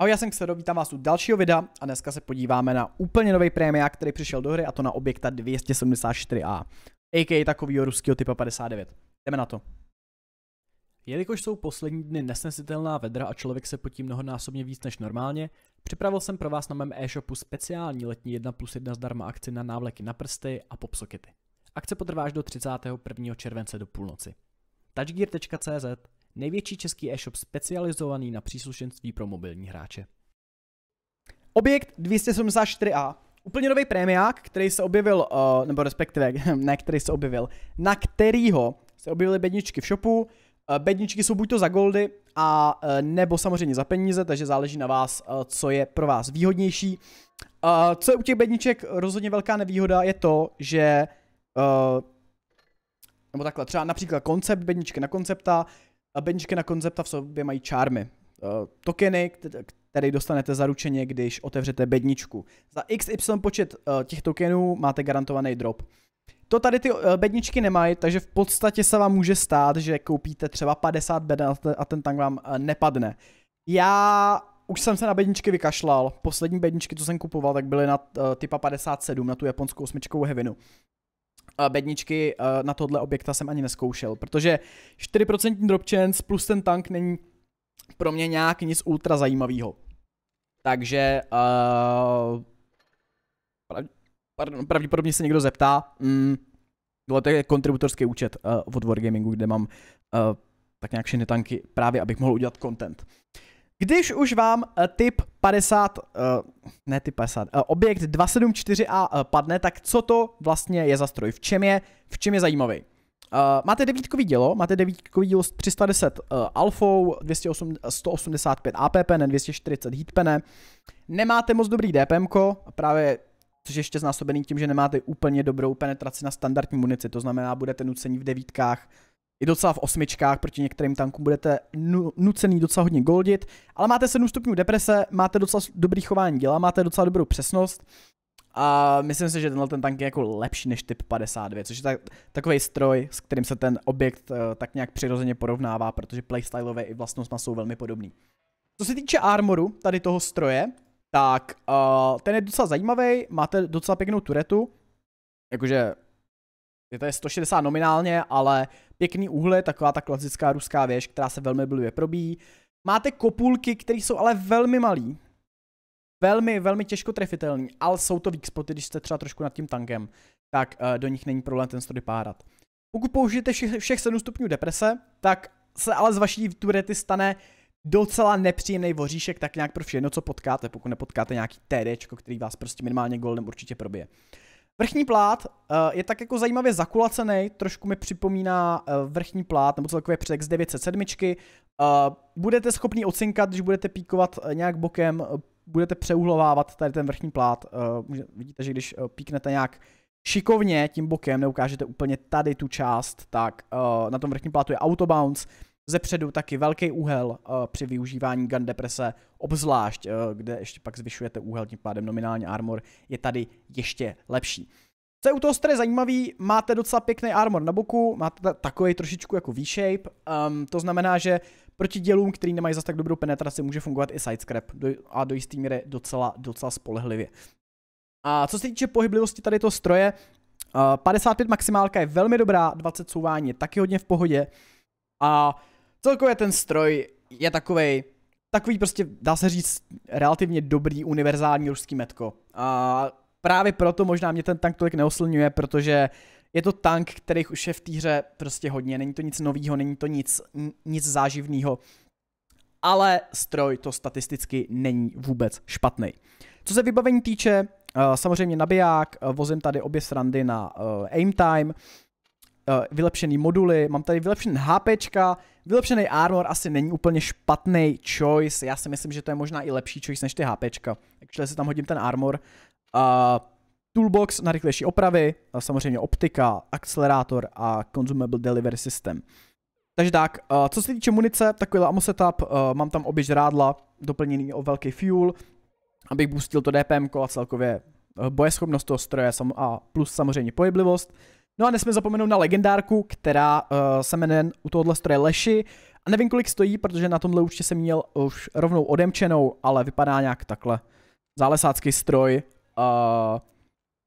Ahoj, já jsem Xero, vítám vás u dalšího videa a dneska se podíváme na úplně nový prémia, který přišel do hry a to na objekta 274A, a.k.a. takovýho ruského typa 59. Jdeme na to. Jelikož jsou poslední dny nesnesitelná vedra a člověk se potí mnohonásobně víc než normálně, připravil jsem pro vás na mém e-shopu speciální letní 1 plus 1 zdarma akci na návleky na prsty a popsokety. Akce potrvá až do 31. července do půlnoci. touchgear.cz největší český e-shop specializovaný na příslušenství pro mobilní hráče. Objekt 274A. Úplně nový prémiák, který se objevil, eh, nebo respektive, ne který se objevil, na kterýho se objevily bedničky v shopu. Eh, bedničky jsou buď to za goldy, a eh, nebo samozřejmě za peníze, takže záleží na vás, co je pro vás výhodnější. co je u těch bedniček rozhodně velká nevýhoda, je to, že nebo takhle, třeba například koncept, bedničky na koncepta, Benčky na koncepta v sobě mají čármy. Eh, tokeny, které dostanete zaručeně, když otevřete bedničku. Za XY počet eh, těch tokenů máte garantovaný drop. To tady ty eh, bedničky nemají, takže v podstatě se vám může stát, že koupíte třeba 50 beden a ten tank vám nepadne. Já už jsem se na bedničky vykašlal. Poslední bedničky, co jsem kupoval, tak byly na uh, typa 57, na tu japonskou osmičkovou hevinu. Eh, bedničky eh, na tohle objekta jsem ani neskoušel, protože 4% drop chance plus ten tank není pro mě nějak nic ultra zajímavého. Takže uh, pardon, pravděpodobně se někdo zeptá, mm, tohle je kontributorský účet uh, od Wargamingu, kde mám uh, tak nějak všechny tanky právě, abych mohl udělat content. Uh, když už vám eh, typ 50, eh, ne typ 50, eh, objekt 274A padne, tak co to vlastně je za stroj? V čem je, v čem je zajímavý? Uh, máte devítkový dělo, máte devítkový dílo s 310 uh, alfou, 185 APP, ne 240 heatpene. Nemáte moc dobrý DPM, právě což je ještě znásobený tím, že nemáte úplně dobrou penetraci na standardní munici, to znamená, budete nuceni v devítkách i docela v osmičkách, proti některým tankům budete nu- nucený docela hodně goldit, ale máte 7 stupňů deprese, máte docela dobrý chování děla, máte docela dobrou přesnost a myslím si, že tenhle ten tank je jako lepší než typ 52, což je tak, takový stroj, s kterým se ten objekt uh, tak nějak přirozeně porovnává, protože playstyleové i vlastnost jsou velmi podobný. Co se týče armoru, tady toho stroje, tak uh, ten je docela zajímavý, máte docela pěknou turetu, jakože je to je 160 nominálně, ale pěkný úhly, taková ta klasická ruská věž, která se velmi blbě probíjí. Máte kopulky, které jsou ale velmi malý. Velmi, velmi těžko trefitelný, ale jsou to weak spoty, když jste třeba trošku nad tím tankem, tak uh, do nich není problém ten stroj párat. Pokud použijete všech, všech 7 stupňů deprese, tak se ale z vaší turety stane docela nepříjemný voříšek, tak nějak pro všechno, co potkáte, pokud nepotkáte nějaký TD, který vás prostě minimálně goldem určitě probije. Uh, Vrchní plát uh, je tak jako zajímavě zakulacený, trošku mi připomíná uh, vrchní plát nebo celkově předek z 907. Uh, eh, budete schopni ocinkat, když budete píkovat nějak bokem, budete přeuhlovávat tady ten vrchní plát. Vidíte, že když píknete nějak šikovně tím bokem, neukážete úplně tady tu část, tak na tom vrchním plátu je autobounce, Zepředu taky velký úhel eh, při využívání gun deprese, obzvlášť, eh, kde ještě pak zvyšujete úhel, tím pádem nominální armor je tady ještě lepší. Co je u toho stry zajímavý, máte docela pěkný armor na boku, máte takový trošičku jako V-shape, um, to znamená, že proti dělům, který nemají zase tak dobrou penetraci, může fungovat i sidescrap do, a do jistý míry docela, docela spolehlivě. A co se týče pohyblivosti tady to stroje, uh, eh, 55 maximálka je velmi dobrá, 20 souvání je taky hodně v pohodě a uh, Celkově ten stroj je takový, takový prostě, dá se říct, relativně dobrý univerzální ruský metko. A právě proto možná mě ten tank tolik neoslňuje, protože je to tank, kterých už je v té hře prostě hodně, není to nic novýho, není to nic, nic záživného, ale stroj to statisticky není vůbec špatný. Co se vybavení týče, eh, samozřejmě nabiják, eh, vozím tady obě srandy na eh, aim time, uh, vylepšený moduly, mám tady vylepšený HP, vylepšený armor asi není úplně špatný choice, já si myslím, že to je možná i lepší choice než ty HP, Takže si tam hodím ten armor. Uh, toolbox na rychlejší opravy, a samozřejmě optika, akcelerátor a consumable delivery system. Takže tak, uh, co se týče munice, takovýhle ammo setup, uh, mám tam obě žrádla, doplněný o velký fuel, abych boostil to DPM a celkově bojeschopnost toho stroje a plus samozřejmě pohyblivost. No a nesmíme zapomenout na legendárku, která uh, se jmenuje u tohohle stroje Leši. A nevím, kolik stojí, protože na tomhle určitě jsem měl už rovnou odemčenou, ale vypadá nějak takhle. Zálesácký stroj. Uh,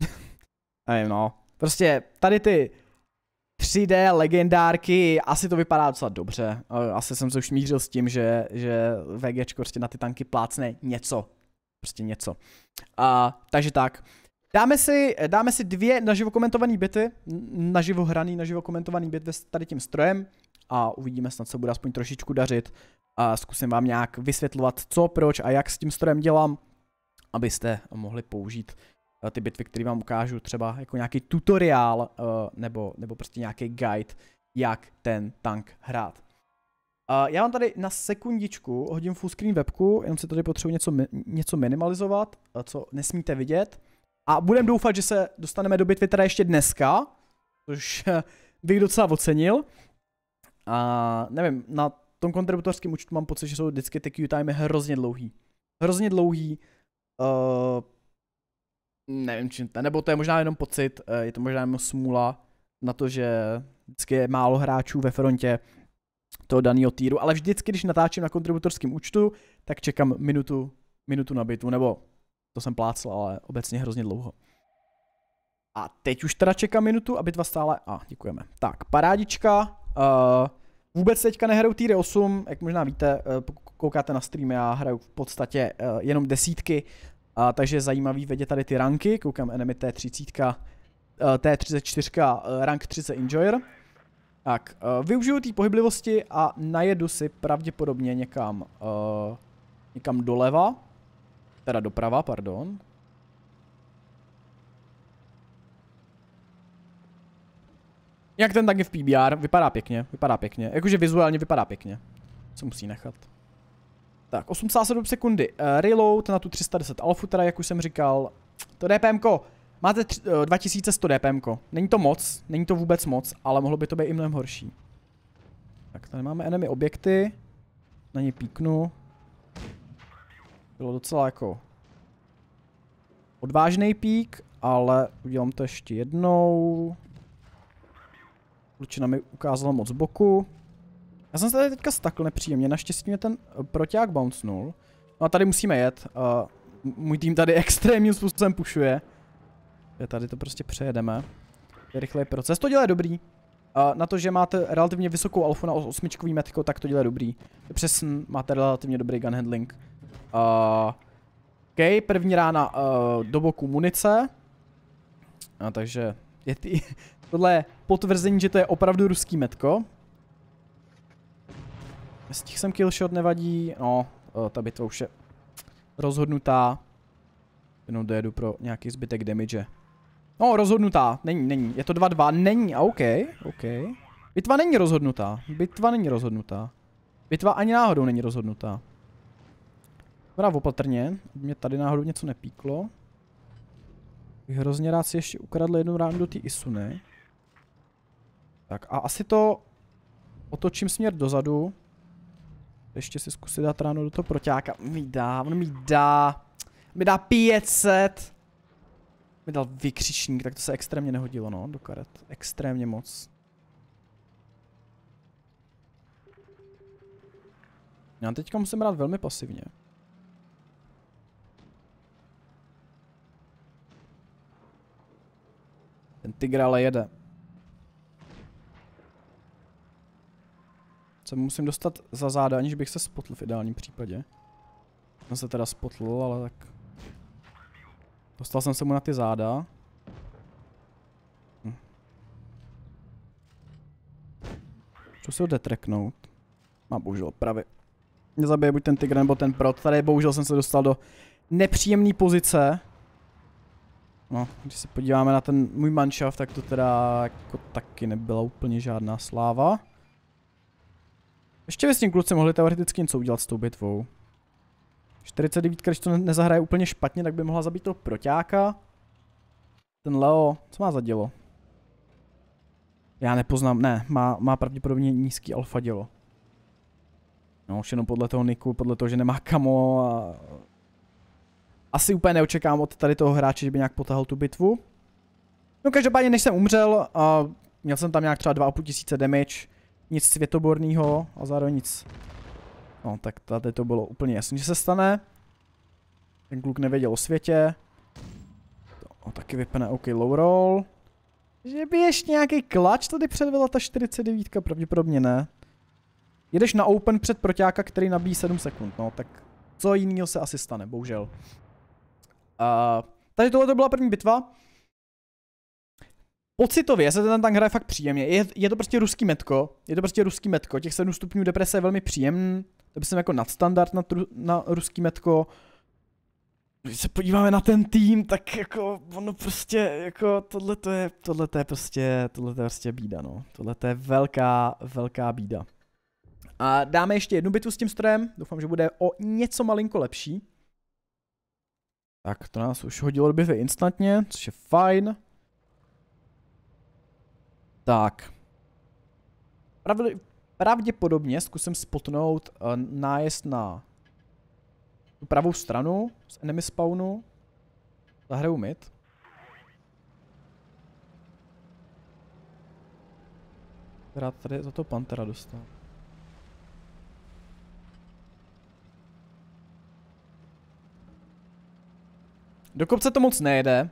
nevím, no. Prostě tady ty 3D legendárky, asi to vypadá docela dobře. Eh, asi jsem se už mířil s tím, že, že VGčko prostě na ty tanky plácne něco. Prostě něco. A, takže tak. Dáme si, dáme si dvě naživo komentované bity, naživo hraný, naživo komentovaný bit s tady tím strojem a uvidíme snad co bude aspoň trošičku dařit a zkusím vám nějak vysvětlovat co, proč a jak s tím strojem dělám, abyste mohli použít eh, ty bitvy, které vám ukážu třeba jako nějaký tutoriál eh, nebo, nebo prostě nějaký guide, jak ten tank hrát. Já vám tady na sekundičku hodím full screen webku, jenom si tady potřebuji něco, něco minimalizovat, co nesmíte vidět. A budem doufat, že se dostaneme do bitvy teda ještě dneska, což eh, bych docela ocenil. A nevím, na tom kontributorském účtu mám pocit, že jsou vždycky ty queue timey hrozně dlouhý. Hrozně dlouhý. Uh, nevím čím, nebo to je možná jenom pocit, eh, je to možná jenom smůla na to, že vždycky je málo hráčů ve frontě toho daného týru, ale vždycky, když natáčím na kontributorském účtu, tak čekám minutu, minutu na bitvu, nebo to jsem plácl, ale obecně hrozně dlouho. A teď už teda čekám minutu aby dva stále... A, ah, děkujeme. Tak, parádička. Uh, vůbec teďka nehraju týry 8, jak možná víte, uh, koukáte na stream, já hraju v podstatě uh, jenom desítky, uh, takže je zajímavý vědět tady ty ranky, koukám enemy T30, uh, T34, uh, rank 30 Enjoyer. Tak, uh, využiju té pohyblivosti a najedu si pravděpodobně někam, uh, někam doleva, Teda doprava, pardon. Jak ten taky v PBR, vypadá pěkně, vypadá pěkně. Jakože vizuálně vypadá pěkně. Co musí nechat. Tak, 87 sekundy. Uh, reload na tu 310 alfu, teda jak už jsem říkal. To dpm -ko. Máte tři, uh, 2100 dpm -ko. Není to moc, není to vůbec moc, ale mohlo by to být i mnohem horší. Tak, tady máme enemy objekty. Na ně píknu. Bylo docela jako odvážný pík, ale udělám to ještě jednou. Klučina mi ukázala moc boku. Já jsem se tady teďka stakl nepříjemně, naštěstí mě ten eh, proťák bouncnul. No a tady musíme jet. Uh, můj tým tady extrémním způsobem pušuje. Je tady to prostě přejedeme. Je rychlej proces, to dělá dobrý. Uh, na to, že máte relativně vysokou alfu na osmičkový metko, tak to dělá dobrý. Přesně, máte relativně dobrý gun handling. Uh, eh, OK, první rána uh, do boku munice. A no, takže je ty, tohle je potvrzení, že to je opravdu ruský metko. Z těch jsem killshot, nevadí. No, uh, ta bitva už je rozhodnutá. Jenom dojedu pro nějaký zbytek damage. No, rozhodnutá. Není, není. Je to 2-2. Není. A OK, OK. Bitva není rozhodnutá. Bitva není rozhodnutá. Bitva ani náhodou není rozhodnutá. Dobrá, opatrně, mě tady náhodou něco nepíklo. Bych hrozně rád si ještě ukradl jednu ránu do té Isuny. Tak a asi to otočím směr dozadu. Ještě si zkusit dát ráno do toho protiáka. On mi dá, on mi dá. On mi dá 500. On mi dal vykřičník, tak to se extrémně nehodilo, no, do karet. Extrémně moc. Já teďka musím rád velmi pasivně. Ten tygr ale jede. Se musím dostat za záda, aniž bych se spotl v ideálním případě. Já se teda spotl, ale tak... Dostal jsem se mu na ty záda. Hm. si se ho detreknout. Má bohužel pravě. Mě zabije buď ten tygr nebo ten prot. Tady bohužel jsem se dostal do nepříjemné pozice. No, když se podíváme na ten můj manšaft, tak to teda jako taky nebyla úplně žádná sláva. Ještě by s tím kluci mohli teoreticky něco udělat s tou bitvou. 49, když to nezahraje úplně špatně, tak by mohla zabít toho proťáka. Ten Leo, co má za dělo? Já nepoznám, ne, má, má pravděpodobně nízký alfa dělo. No, už jenom podle toho Niku, podle toho, že nemá kamo a asi úplně neočekám od tady toho hráče, že by nějak potahal tu bitvu. No každopádně, než jsem umřel, a měl jsem tam nějak třeba 2,5 tisíce damage, nic světoborného a zároveň nic. No, tak tady to bylo úplně jasné, že se stane. Ten kluk nevěděl o světě. To taky vypne OK low roll. Že by ještě nějaký klač tady předvedla ta 49, pravděpodobně ne. Jedeš na open před protiáka, který nabíjí 7 sekund, no tak co jiného se asi stane, bohužel. Uh, takže tohle to byla první bitva. Pocitově se ten tank hraje fakt příjemně. Je, je to prostě ruský metko. Je to prostě ruský metko. Těch 7 stupňů deprese je velmi příjemný. To by jsem jako nadstandard na, tru, na ruský metko. Když se podíváme na ten tým, tak jako ono prostě, jako tohle to je, tohle to je prostě, tohle to je prostě bída, no. Tohle to je velká, velká bída. A dáme ještě jednu bitvu s tím strojem, doufám, že bude o něco malinko lepší. Tak to nás už hodilo do bitvy instantně, což je fajn. Tak. Pravděpodobně zkusím spotnout uh, nájezd na tu pravou stranu z enemy spawnu. Zahraju mid. Která tady za to Pantera dostal. Do kopce to moc nejede,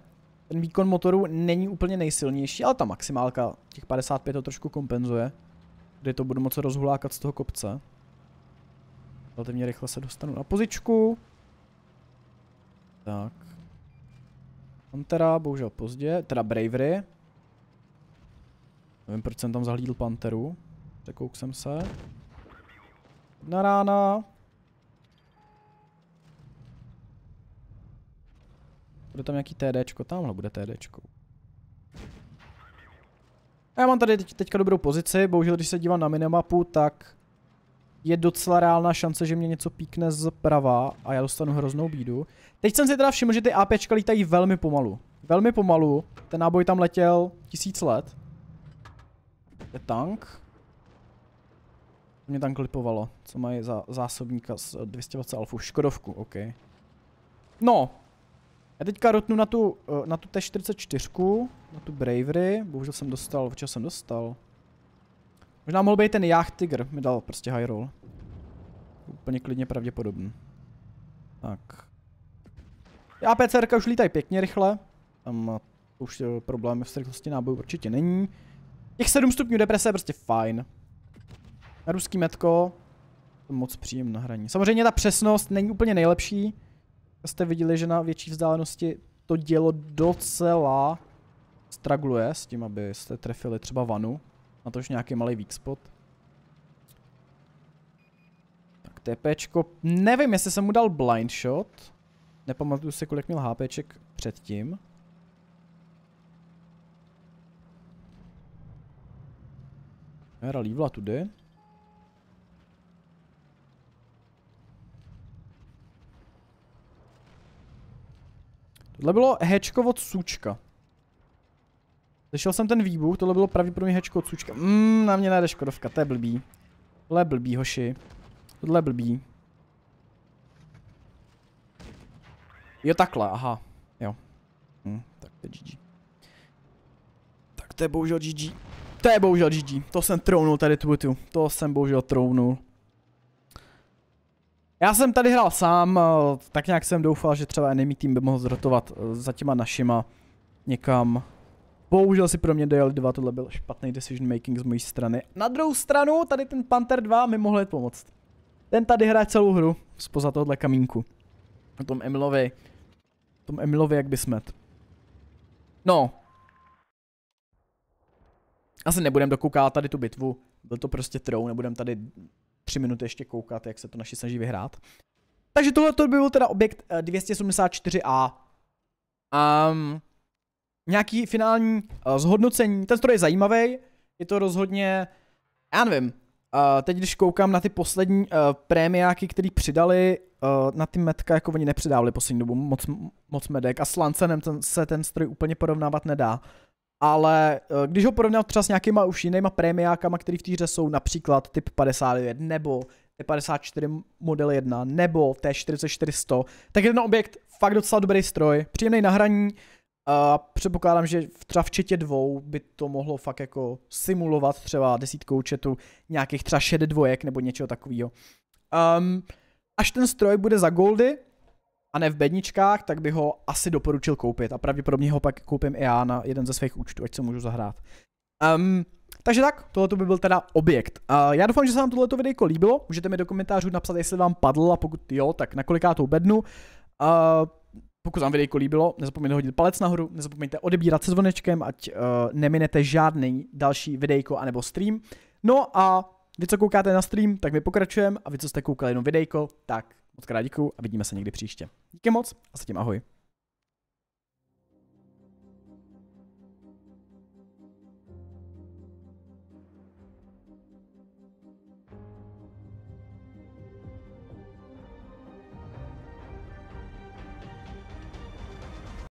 ten výkon motoru není úplně nejsilnější, ale ta maximálka těch 55 to trošku kompenzuje. kde to budu moc rozhulákat z toho kopce. Relativně rychle se dostanu na pozičku. Tak. Pantera, bohužel pozdě, teda Bravery. Nevím, proč jsem tam zahlídl Panteru. Překouk jsem se. Na rána, Bude tam nějaký TDčko, tamhle bude TDčko. A já mám tady teď, teďka dobrou pozici, bohužel když se dívám na minimapu, tak je docela reálná šance, že mě něco píkne zprava a já dostanu hroznou bídu. Teď jsem si teda všiml, že ty APčka lítají velmi pomalu. Velmi pomalu, ten náboj tam letěl tisíc let. Je tank. Mě tam klipovalo, co mají za zásobníka z 220 alfů, Škodovku, ok. No, já teďka rotnu na tu, eh, na tu T44, na tu Bravery, bohužel jsem dostal, v jsem dostal. Možná mohl být ten Yacht Tiger, mi dal prostě high roll. Úplně klidně pravděpodobný. Tak. Já PCR už lítají pěkně rychle. Tam eh, už eh, problémy v rychlosti náboju určitě není. Těch 7 stupňů deprese je prostě fajn. Ruský metko, moc příjemná hraní. Samozřejmě ta přesnost není úplně nejlepší jste viděli, že na větší vzdálenosti to dělo docela stragluje s tím, abyste trefili třeba vanu. Na to už nějaký malý weak spot. Tak TPčko, nevím, jestli jsem mu dal blind shot. Nepamatuju si, kolik měl HPček předtím. Hra lívla tudy. Tohle bylo hečko od sučka. Slyšel jsem ten výbuch, tohle bylo pravděpodobně hečko od sučka. Mm, na mě najde škodovka, to je blbý. Tohle je blbý, hoši. Tohle je blbý. Jo, takhle, aha. Jo. Hm, tak to je GG. Tak to je bohužel GG. To je bohužel GG. To jsem trounul tady tu tu. To jsem bohužel trounul. Já jsem tady hrál sám, eh, tak nějak jsem doufal, že třeba enemy tým by mohl zrotovat eh, za těma našima někam. Bohužel si pro mě dojeli dva. tohle byl špatný decision making z mojí strany. Na druhou stranu, tady ten Panther 2 mi mohl jít pomoct. Ten tady hraje celou hru, spoza tohohle kamínku. Na tom Emilovi. tom Emilovi, jak by smet. No. Asi nebudem dokoukávat tady tu bitvu. Byl to prostě trou, nebudem tady tři minuty ještě koukat, jak se to naši snaží vyhrát. Takže tohle by byl teda objekt 274A. Eh, um, ehm, nějaký finální uh, zhodnocení. Ten stroj je zajímavý, je to rozhodně, já nevím, uh, teď když koukám na ty poslední uh, prémiáky, který přidali uh, na ty metka, jako oni nepřidávali poslední dobu moc, moc medek a s Lancenem ten, se ten stroj úplně porovnávat nedá ale eh, když ho porovnám třeba s nějakýma už jinýma prémiákama, který v té hře jsou, například typ 59 nebo T54 model 1 nebo T4400, tak je ten objekt fakt docela dobrý stroj, příjemný na hraní a předpokládám, že třeba v četě dvou by to mohlo fakt jako simulovat třeba desítkou četu nějakých třeba šed dvojek nebo něčeho takového. Um, ehm, až ten stroj bude za goldy, a ne v bedničkách, tak by ho asi doporučil koupit. A pravděpodobně ho pak koupím i já na jeden ze svých účtů, ať se můžu zahrát. Um, takže tak, tohle by byl teda objekt. Uh, já doufám, že se vám tohleto videjko líbilo. Můžete mi do komentářů napsat, jestli vám padl a pokud jo, tak na kolikátou bednu. Uh, pokud vám videjko líbilo, nezapomeňte hodit palec nahoru, nezapomeňte odebírat se zvonečkem, ať uh, neminete žádný další videjko anebo stream. No a vy, co koukáte na stream, tak my pokračujeme a vy, co jste koukali jenom videjko, tak Moc krát děkuju a vidíme se někdy příště. Díky moc a zatím ahoj.